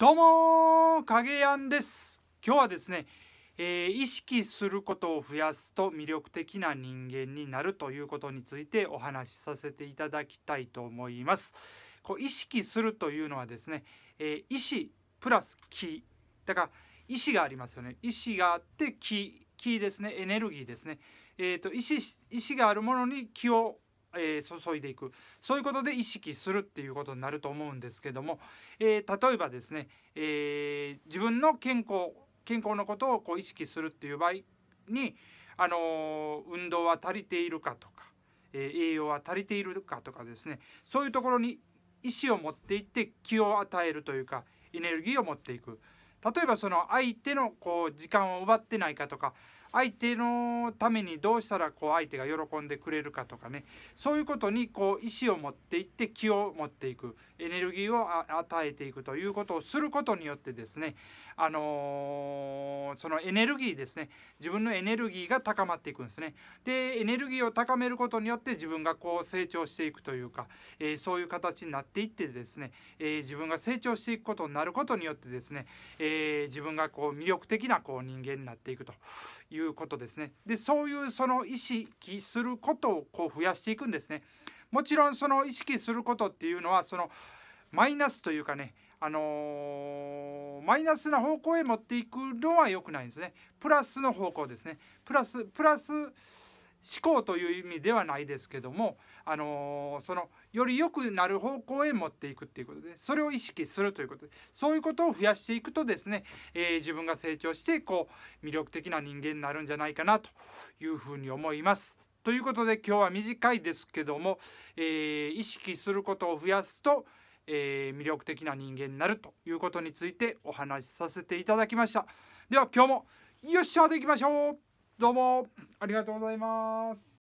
どうも影やんです今日はですね、えー、意識することを増やすと魅力的な人間になるということについてお話しさせていただきたいと思いますこう意識するというのはですね、えー、意志プラス気だから意志がありますよね意志があって気気ですねエネルギーですねえっ、ー、と意志意志があるものに気をえー、注いでいくそういうことで意識するっていうことになると思うんですけども、えー、例えばですね、えー、自分の健康健康のことをこう意識するっていう場合に、あの運動は足りているかとか、え栄養は足りているかとかですねそういうところに意思を持っていって気を与えるというかエネルギーを持っていく。例えばその相手のこう時間を奪ってないかとか相手のためにどうしたらこう相手が喜んでくれるかとかねそういうことにこう意思を持っていって気を持っていくエネルギーを与えていくということをすることによってですね、あのー、そのエネルギーですね自分のエネルギーが高まっていくんですね。でエネルギーを高めることによって自分がこう成長していくというか、えー、そういう形になっていってですね、えー、自分が成長していくことになることによってですね、え自分がこう魅力的なこう人間になっていくといういうことですね。でそういうその意識することをこう増やしていくんですね。もちろんその意識することっていうのはそのマイナスというかねあのー、マイナスな方向へ持っていくのは良くないんですね。プラスの方向ですね。プラスプラス思考という意味ではないですけども、あのー、そのより良くなる方向へ持っていくっていうことでそれを意識するということでそういうことを増やしていくとですね、えー、自分が成長してこう魅力的な人間になるんじゃないかなというふうに思います。ということで今日は短いですけども、えー、意識することを増やすとえー、魅力的な人間になるということについてお話しさせていただきましたでは今日もよっしゃでいきましょうどうもありがとうございます。